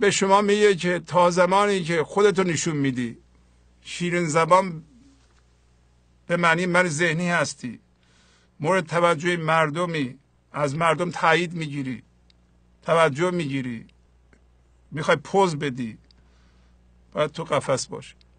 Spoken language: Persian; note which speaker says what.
Speaker 1: به شما میگه که تا زمانی که خودتو نشون میدی شیرین زبان به معنی من ذهنی هستی مورد توجه مردمی از مردم تایید میگیری توجه میگیری میخوای پوز بدی باید تو قفس باشی